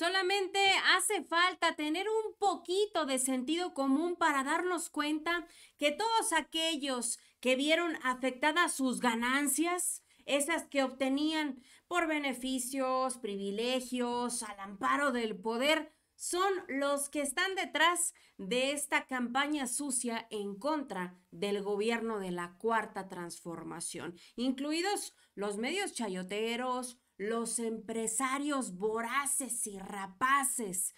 Solamente hace falta tener un poquito de sentido común para darnos cuenta que todos aquellos que vieron afectadas sus ganancias, esas que obtenían por beneficios, privilegios, al amparo del poder, son los que están detrás de esta campaña sucia en contra del gobierno de la cuarta transformación, incluidos los medios chayoteros, los empresarios voraces y rapaces,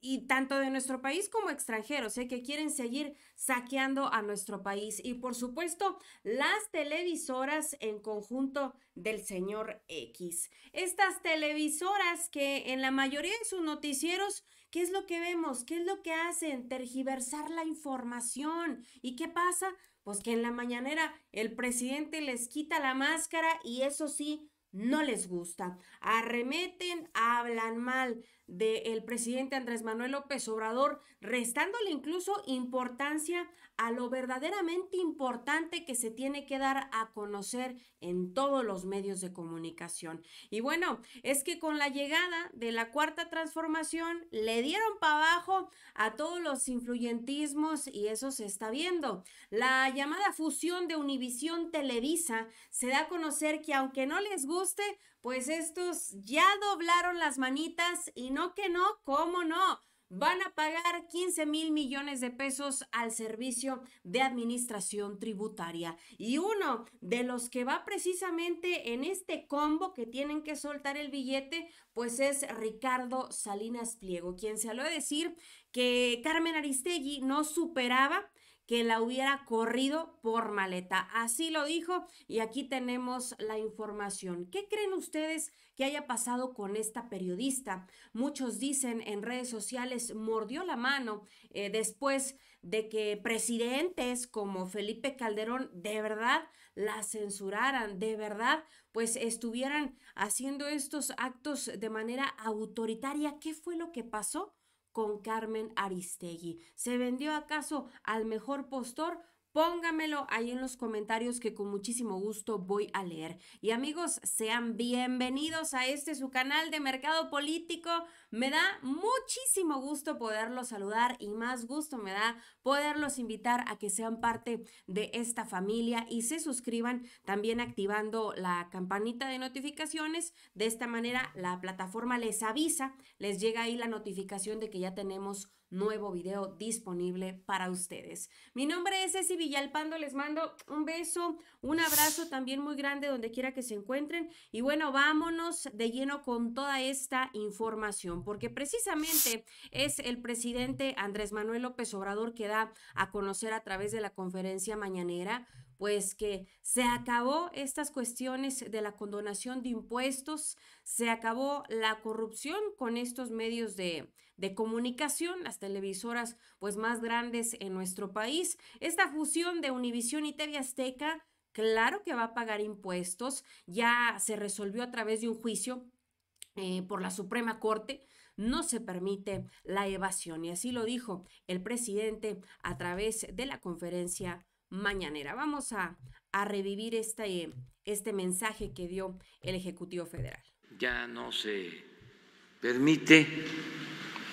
y tanto de nuestro país como extranjeros, ¿eh? que quieren seguir saqueando a nuestro país. Y por supuesto, las televisoras en conjunto del señor X. Estas televisoras que en la mayoría de sus noticieros, ¿qué es lo que vemos? ¿Qué es lo que hacen? Tergiversar la información. ¿Y qué pasa? Pues que en la mañanera el presidente les quita la máscara y eso sí, no les gusta. Arremeten, hablan mal del presidente Andrés Manuel López Obrador, restándole incluso importancia a lo verdaderamente importante que se tiene que dar a conocer en todos los medios de comunicación. Y bueno, es que con la llegada de la cuarta transformación le dieron para abajo a todos los influyentismos y eso se está viendo. La llamada fusión de Univisión Televisa se da a conocer que aunque no les guste, pues estos ya doblaron las manitas y no que no, ¿cómo no? van a pagar 15 mil millones de pesos al servicio de administración tributaria. Y uno de los que va precisamente en este combo que tienen que soltar el billete, pues es Ricardo Salinas Pliego, quien se habló de decir que Carmen Aristegui no superaba que la hubiera corrido por maleta. Así lo dijo y aquí tenemos la información. ¿Qué creen ustedes que haya pasado con esta periodista? Muchos dicen en redes sociales mordió la mano eh, después de que presidentes como Felipe Calderón de verdad la censuraran, de verdad pues estuvieran haciendo estos actos de manera autoritaria. ¿Qué fue lo que pasó? con Carmen Aristegui. ¿Se vendió acaso al mejor postor? Póngamelo ahí en los comentarios que con muchísimo gusto voy a leer. Y amigos, sean bienvenidos a este su canal de Mercado Político. Me da muchísimo gusto poderlos saludar y más gusto me da poderlos invitar a que sean parte de esta familia y se suscriban también activando la campanita de notificaciones. De esta manera la plataforma les avisa, les llega ahí la notificación de que ya tenemos nuevo video disponible para ustedes. Mi nombre es Ceci Villalpando, les mando un beso, un abrazo también muy grande donde quiera que se encuentren y bueno, vámonos de lleno con toda esta información porque precisamente es el presidente Andrés Manuel López Obrador que da a conocer a través de la conferencia mañanera pues que se acabó estas cuestiones de la condonación de impuestos, se acabó la corrupción con estos medios de, comunicación, las televisoras pues más grandes en nuestro país. Esta fusión de Univisión y TV Azteca claro que va a pagar impuestos, ya se resolvió a través de un juicio eh, por la Suprema Corte, no se permite la evasión. Y así lo dijo el presidente a través de la conferencia mañanera. Vamos a, revivir este, este mensaje que dio el Ejecutivo Federal. Ya no se permite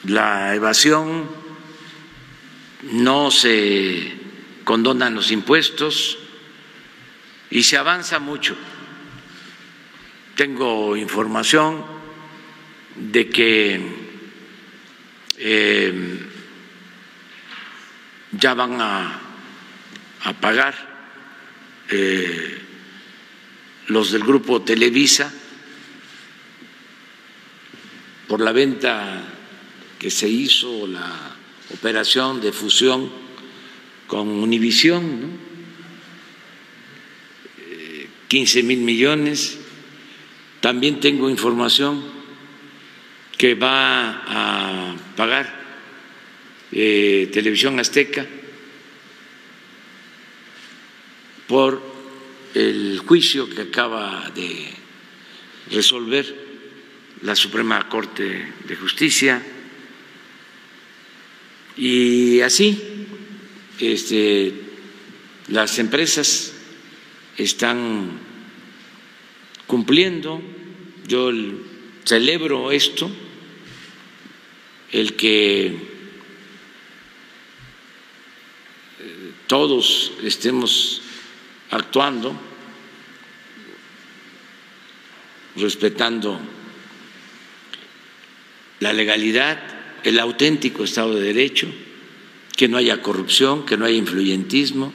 la evasión, no se condonan los impuestos y se avanza mucho. Tengo información de que eh, ya van a a pagar eh, los del grupo Televisa por la venta que se hizo, la operación de fusión con Univisión, 15 eh, mil millones. También tengo información que va a pagar eh, Televisión Azteca por el juicio que acaba de resolver la Suprema Corte de Justicia y así este, las empresas están cumpliendo. Yo celebro esto, el que eh, todos estemos actuando, respetando la legalidad, el auténtico Estado de Derecho, que no haya corrupción, que no haya influyentismo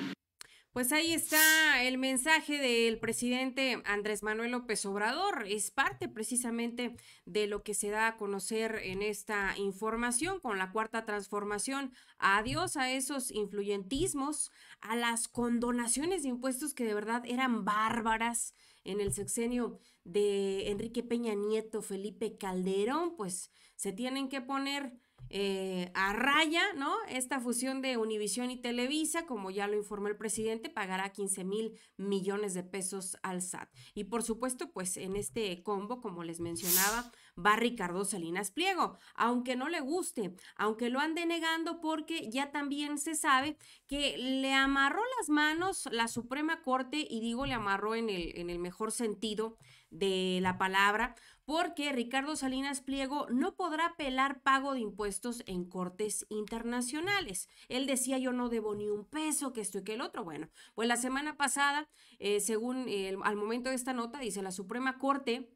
pues ahí está el mensaje del presidente Andrés Manuel López Obrador. Es parte precisamente de lo que se da a conocer en esta información con la cuarta transformación. Adiós a esos influyentismos, a las condonaciones de impuestos que de verdad eran bárbaras en el sexenio de Enrique Peña Nieto, Felipe Calderón, pues se tienen que poner eh, a raya, ¿no? Esta fusión de Univisión y Televisa, como ya lo informó el presidente, pagará 15 mil millones de pesos al SAT. Y por supuesto, pues en este combo, como les mencionaba, va Ricardo Salinas Pliego, aunque no le guste, aunque lo ande negando, porque ya también se sabe que le amarró las manos la Suprema Corte, y digo le amarró en el, en el mejor sentido de la palabra, porque Ricardo Salinas Pliego no podrá apelar pago de impuestos en cortes internacionales. Él decía yo no debo ni un peso, que esto y que el otro. Bueno, pues la semana pasada, eh, según al momento de esta nota, dice la Suprema Corte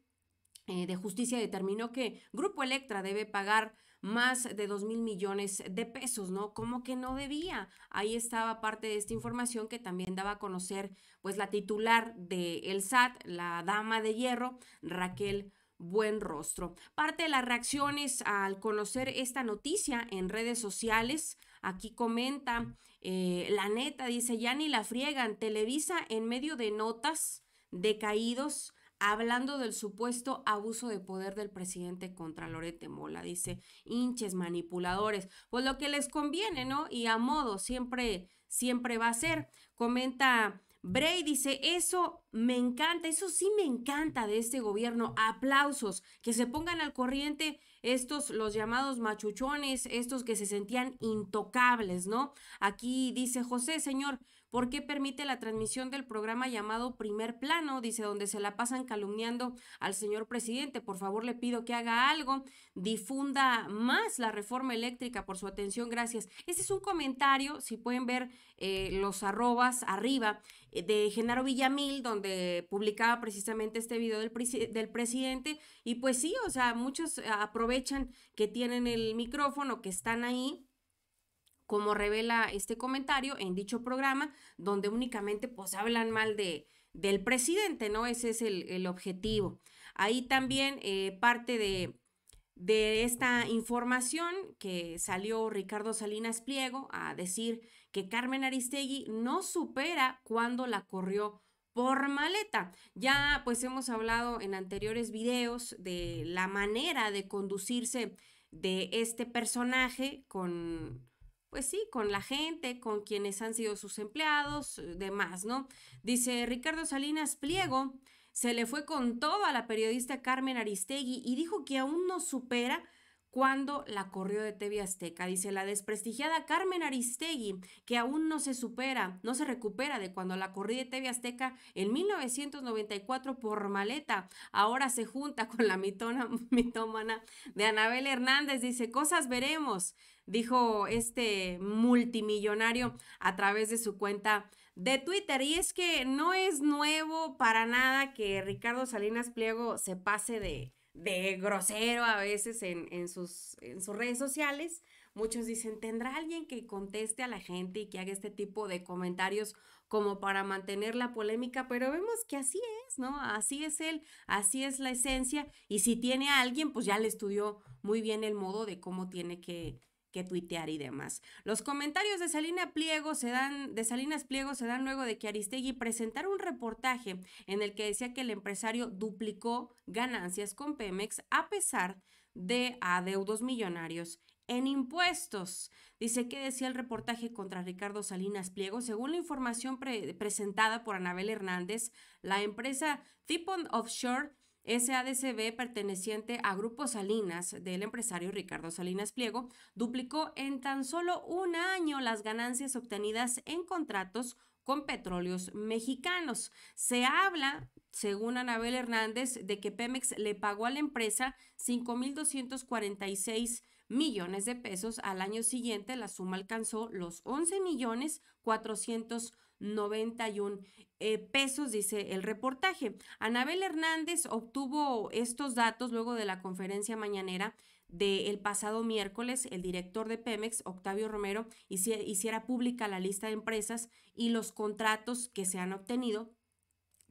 eh, de Justicia determinó que Grupo Electra debe pagar más de dos mil millones de pesos, ¿no? Como que no debía. Ahí estaba parte de esta información que también daba a conocer, pues, la titular del el SAT, la dama de hierro, Raquel buen rostro. Parte de las reacciones al conocer esta noticia en redes sociales, aquí comenta, eh, la neta dice, ya ni la friegan, Televisa en medio de notas de caídos hablando del supuesto abuso de poder del presidente contra Lorete Mola, dice, hinches manipuladores, pues lo que les conviene, ¿no? Y a modo, siempre, siempre va a ser. Comenta Bray dice, eso me encanta, eso sí me encanta de este gobierno. Aplausos, que se pongan al corriente estos los llamados machuchones, estos que se sentían intocables, ¿no? Aquí dice José, señor, ¿por qué permite la transmisión del programa llamado Primer Plano? Dice, donde se la pasan calumniando al señor presidente. Por favor, le pido que haga algo, difunda más la reforma eléctrica por su atención, gracias. Ese es un comentario, si pueden ver eh, los arrobas arriba, eh, de Genaro Villamil, donde publicaba precisamente este video del, del presidente. Y pues sí, o sea, muchos aprovechan que tienen el micrófono, que están ahí, como revela este comentario en dicho programa, donde únicamente pues hablan mal de, del presidente, ¿no? Ese es el, objetivo. Ahí también eh, parte de, de esta información que salió Ricardo Salinas Pliego a decir que Carmen Aristegui no supera cuando la corrió por maleta. Ya pues hemos hablado en anteriores videos de la manera de conducirse de este personaje con, pues sí, con la gente, con quienes han sido sus empleados, eh, demás, ¿no? Dice Ricardo Salinas Pliego, se le fue con todo a la periodista Carmen Aristegui y dijo que aún no supera cuando la corrió de TV Azteca. Dice, la desprestigiada Carmen Aristegui, que aún no se supera, no se recupera de cuando la corrió de TV Azteca en 1994 por maleta, ahora se junta con la mitona, mitómana de Anabel Hernández. Dice, cosas veremos, dijo este multimillonario a través de su cuenta de Twitter. Y es que no es nuevo para nada que Ricardo Salinas Pliego se pase de de grosero a veces en, sus, en sus redes sociales. Muchos dicen, ¿tendrá alguien que conteste a la gente y que haga este tipo de comentarios como para mantener la polémica? Pero vemos que así es, ¿no? Así es él, así es la esencia. Y si tiene a alguien, pues ya le estudió muy bien el modo de cómo tiene que, que tuitear y demás. Los comentarios de, Salina Pliego se dan, de Salinas Pliego se dan luego de que Aristegui presentara un reportaje en el que decía que el empresario duplicó ganancias con Pemex a pesar de adeudos millonarios en impuestos. Dice que decía el reportaje contra Ricardo Salinas Pliego. Según la información presentada por Anabel Hernández, la empresa Tipon Offshore SADCB perteneciente a Grupo Salinas del empresario Ricardo Salinas Pliego duplicó en tan solo un año las ganancias obtenidas en contratos con petróleos mexicanos. Se habla, según Anabel Hernández, de que Pemex le pagó a la empresa 5.246 millones de pesos al año siguiente. La suma alcanzó los 11 millones 400 91 eh, pesos, dice el reportaje. Anabel Hernández obtuvo estos datos luego de la conferencia mañanera del pasado miércoles, el director de Pemex, Octavio Romero, hiciera, hiciera pública la lista de empresas y los contratos que se han obtenido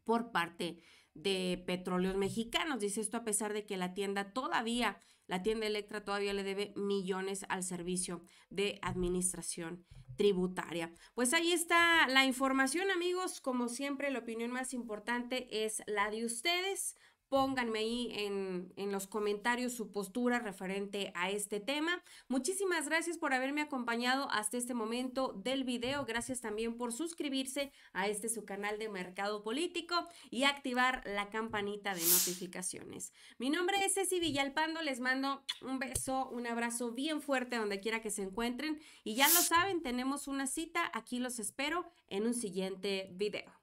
por parte de petróleos mexicanos. Dice esto a pesar de que la tienda todavía, la tienda Electra todavía le debe millones al servicio de administración tributaria. Pues ahí está la información amigos, como siempre la opinión más importante es la de ustedes pónganme ahí en, los comentarios su postura referente a este tema. Muchísimas gracias por haberme acompañado hasta este momento del video. Gracias también por suscribirse a este su canal de Mercado Político y activar la campanita de notificaciones. Mi nombre es Ceci Villalpando. Les mando un beso, un abrazo bien fuerte donde quiera que se encuentren. Y ya lo saben, tenemos una cita. Aquí los espero en un siguiente video.